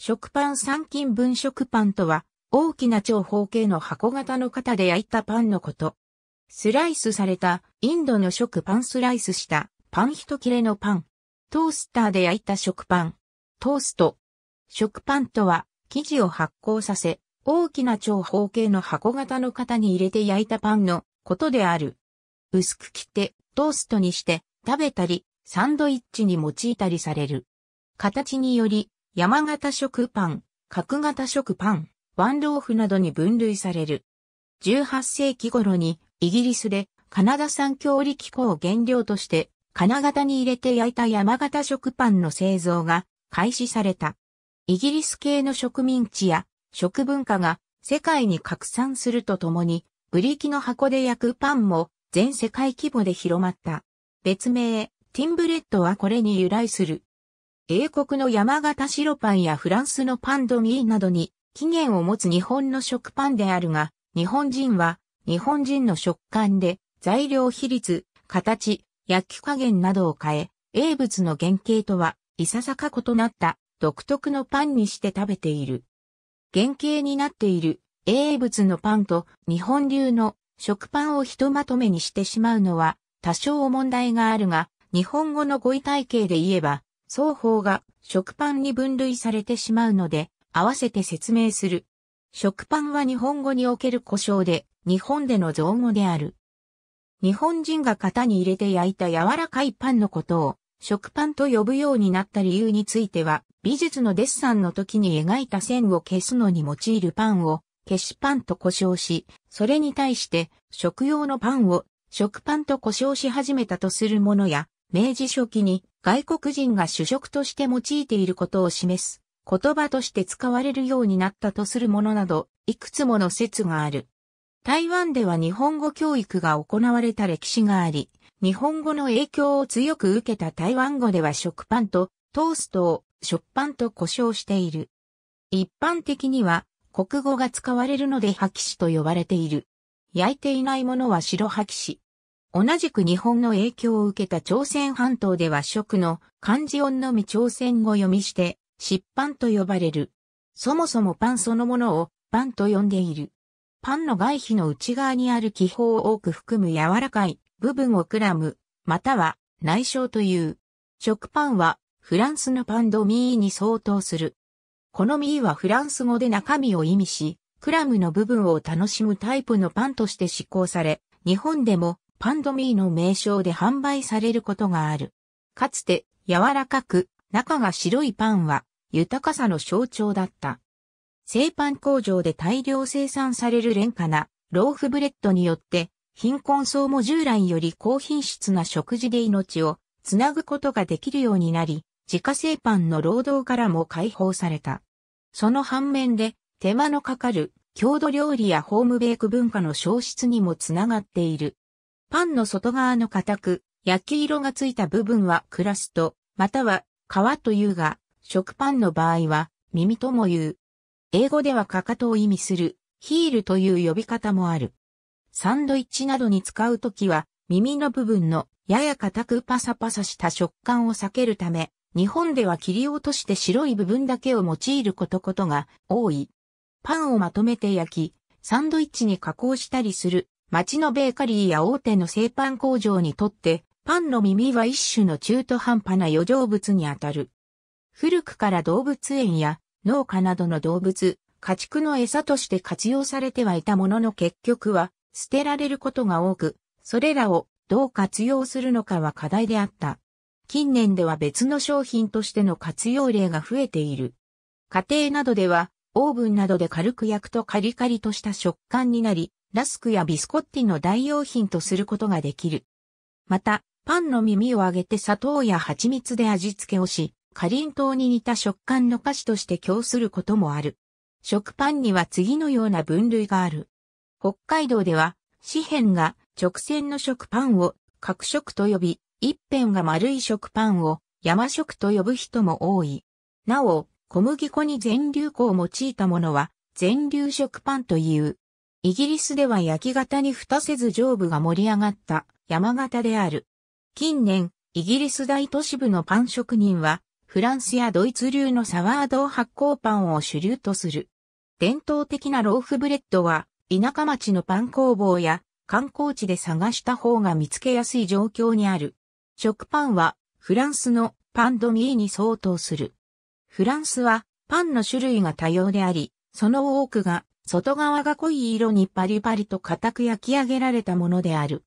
食パン三斤分食パンとは、大きな長方形の箱型の型で焼いたパンのこと。スライスされたインドの食パンスライスしたパン一切れのパン。トースターで焼いた食パン。トースト。食パンとは、生地を発酵させ、大きな長方形の箱型の型に入れて焼いたパンのことである。薄く切ってトーストにして食べたり、サンドイッチに用いたりされる。形により山形食パン、角型食パン、ワンローフなどに分類される。18世紀頃にイギリスでカナダ産強力粉を原料として金型に入れて焼いた山形食パンの製造が開始された。イギリス系の植民地や食文化が世界に拡散するとともに、ブリキの箱で焼くパンも全世界規模で広まった。別名、ティンブレッドはこれに由来する。英国の山形白パンやフランスのパンドミーなどに起源を持つ日本の食パンであるが、日本人は日本人の食感で材料比率、形、焼き加減などを変え、英物の原型とはいささか異なった独特のパンにして食べている。原型になっている英物のパンと日本流の食パンをひとまとめにしてしまうのは多少問題があるが、日本語の語彙体系で言えば、双方が食パンに分類されてしまうので、合わせて説明する。食パンは日本語における故障で、日本での造語である。日本人が型に入れて焼いた柔らかいパンのことを、食パンと呼ぶようになった理由については、美術のデッサンの時に描いた線を消すのに用いるパンを、消しパンと呼称し、それに対して食用のパンを食パンと呼称し始めたとするものや、明治初期に外国人が主食として用いていることを示す言葉として使われるようになったとするものなど、いくつもの説がある。台湾では日本語教育が行われた歴史があり、日本語の影響を強く受けた台湾語では食パンとトーストを食パンと呼称している。一般的には国語が使われるので白紙と呼ばれている。焼いていないものは白白紙、同じく日本の影響を受けた朝鮮半島では食の漢字音のみ朝鮮語読みして、疾パと呼ばれる。そもそもパンそのものをパンと呼んでいる。パンの外皮の内側にある気泡を多く含む柔らかい部分をクラム、または内緒という。食パンはフランスのパンドミーに相当する。このミーはフランス語で中身を意味し、クラムの部分を楽しむタイプのパンとして施行され、日本でもパンドミーの名称で販売されることがある。かつて柔らかく中が白いパンは豊かさの象徴だった。製パン工場で大量生産される廉価なローフブレッドによって貧困層も従来より高品質な食事で命をつなぐことができるようになり、自家製パンの労働からも解放された。その反面で手間のかかる郷土料理やホームベーク文化の消失にもつながっている。パンの外側の硬く、焼き色がついた部分はクラスト、または皮というが、食パンの場合は耳とも言う。英語ではかかとを意味するヒールという呼び方もある。サンドイッチなどに使うときは耳の部分のやや硬くパサパサした食感を避けるため、日本では切り落として白い部分だけを用いることことが多い。パンをまとめて焼き、サンドイッチに加工したりする町のベーカリーや大手の製パン工場にとって、パンの耳は一種の中途半端な余剰物にあたる。古くから動物園や農家などの動物、家畜の餌として活用されてはいたものの結局は捨てられることが多く、それらをどう活用するのかは課題であった。近年では別の商品としての活用例が増えている。家庭などではオーブンなどで軽く焼くとカリカリとした食感になり、ラスクやビスコッティの代用品とすることができる。また、パンの耳を揚げて砂糖や蜂蜜で味付けをし、かりんとうに似た食感の菓子として供することもある。食パンには次のような分類がある。北海道では、紙辺が直線の食パンを角食と呼び、一辺が丸い食パンを山食と呼ぶ人も多い。なお、小麦粉に全粒粉を用いたものは全粒食パンという。イギリスでは焼き型に蓋せず上部が盛り上がった山型である。近年、イギリス大都市部のパン職人は、フランスやドイツ流のサワードー発酵パンを主流とする。伝統的なローフブレッドは、田舎町のパン工房や観光地で探した方が見つけやすい状況にある。食パンは、フランスのパンドミーに相当する。フランスは、パンの種類が多様であり、その多くが外側が濃い色にパリパリと固く焼き上げられたものである。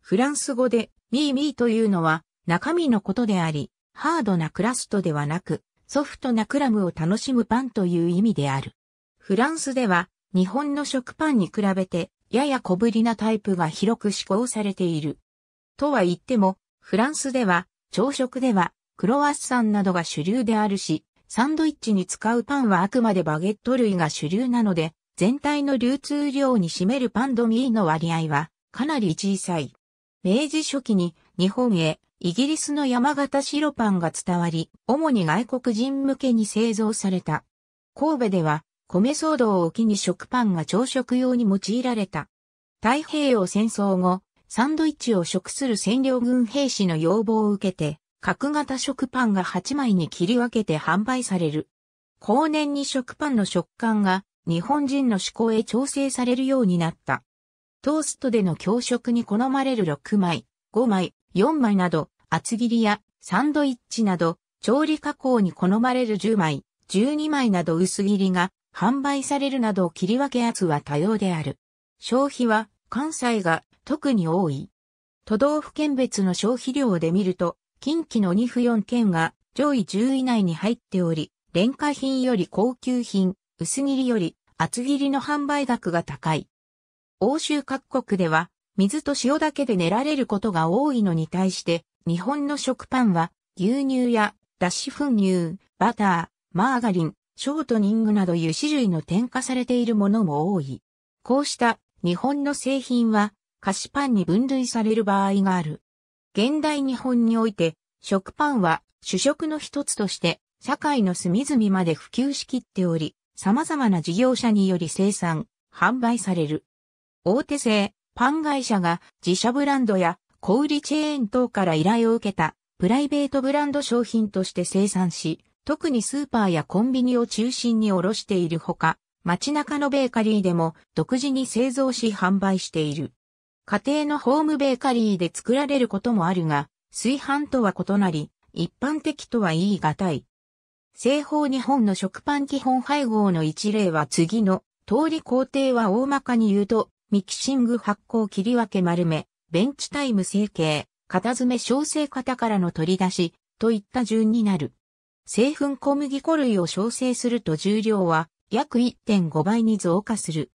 フランス語で、ミーミーというのは、中身のことであり、ハードなクラストではなく、ソフトなクラムを楽しむパンという意味である。フランスでは、日本の食パンに比べて、やや小ぶりなタイプが広く施行されている。とは言っても、フランスでは、朝食では、クロワッサンなどが主流であるし、サンドイッチに使うパンはあくまでバゲット類が主流なので、全体の流通量に占めるパンドミーの割合はかなり小さい。明治初期に日本へイギリスの山形白パンが伝わり、主に外国人向けに製造された。神戸では米騒動を機に食パンが朝食用に用いられた。太平洋戦争後、サンドイッチを食する占領軍兵士の要望を受けて、角型食パンが8枚に切り分けて販売される。後年に食パンの食感が日本人の思考へ調整されるようになった。トーストでの教食に好まれる6枚、5枚、4枚など、厚切りやサンドイッチなど、調理加工に好まれる10枚、12枚など薄切りが販売されるなど切り分け圧は多様である。消費は関西が特に多い。都道府県別の消費量で見ると、近畿の2府4県が上位10位以内に入っており、廉価品より高級品、薄切りより厚切りの販売額が高い。欧州各国では、水と塩だけで練られることが多いのに対して、日本の食パンは、牛乳や脱脂粉乳、バター、マーガリン、ショートニングなど油脂類の添加されているものも多い。こうした日本の製品は菓子パンに分類される場合がある。現代日本において食パンは主食の一つとして社会の隅々まで普及しきっており、様々な事業者により生産、販売される。大手製、パン会社が自社ブランドや小売チェーン等から依頼を受けたプライベートブランド商品として生産し、特にスーパーやコンビニを中心に卸しているほか、街中のベーカリーでも独自に製造し販売している。家庭のホームベーカリーで作られることもあるが、炊飯とは異なり、一般的とは言い難い製法日本の食パン基本配合の一例は次の通り工程は大まかに言うと、ミキシング発酵切り分け丸め、ベンチタイム成形、型詰め小生型からの取り出し、といった順になる。製粉小麦粉類を小成すると重量は約1.5倍に増加する。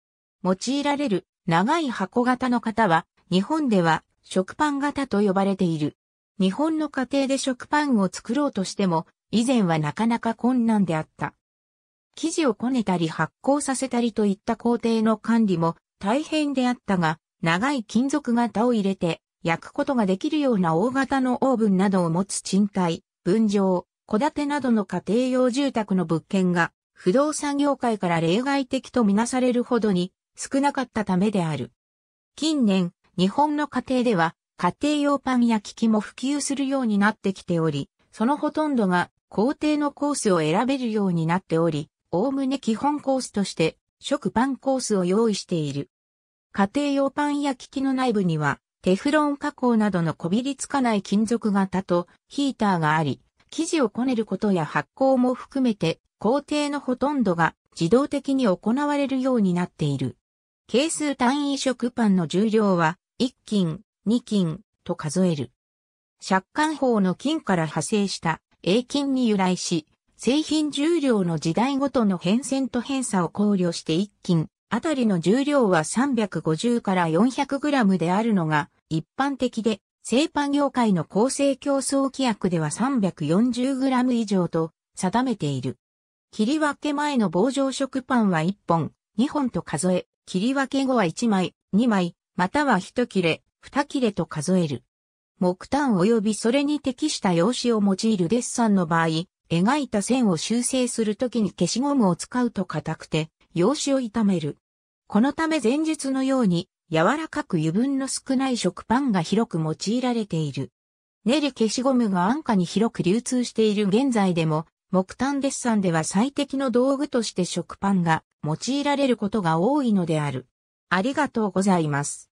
用いられる長い箱型の型は日本では食パン型と呼ばれている。日本の家庭で食パンを作ろうとしても以前はなかなか困難であった。生地をこねたり発酵させたりといった工程の管理も大変であったが、長い金属型を入れて焼くことができるような大型のオーブンなどを持つ賃貸、分譲、戸建てなどの家庭用住宅の物件が不動産業界から例外的とみなされるほどに少なかったためである。近年、日本の家庭では家庭用パンや機器も普及するようになってきており、そのほとんどが工程のコースを選べるようになっており、おおむね基本コースとして食パンコースを用意している。家庭用パン焼き器の内部には、テフロン加工などのこびりつかない金属型とヒーターがあり、生地をこねることや発酵も含めて、工程のほとんどが自動的に行われるようになっている。係数単位食パンの重量は、1斤、2斤と数える。借款法の金から派生した英金に由来し、製品重量の時代ごとの変遷と変差を考慮して一斤あたりの重量は350から400グラムであるのが一般的で、製パン業界の構成競争規約では340グラム以上と定めている。切り分け前の棒状食パンは1本、2本と数え、切り分け後は1枚、2枚、または1切れ、2切れと数える。木炭及びそれに適した用紙を用いるデッサンの場合、描いた線を修正するときに消しゴムを使うと硬くて、用紙を傷める。このため前述のように、柔らかく油分の少ない食パンが広く用いられている。練り消しゴムが安価に広く流通している現在でも、木炭デッサンでは最適の道具として食パンが用いられることが多いのである。ありがとうございます。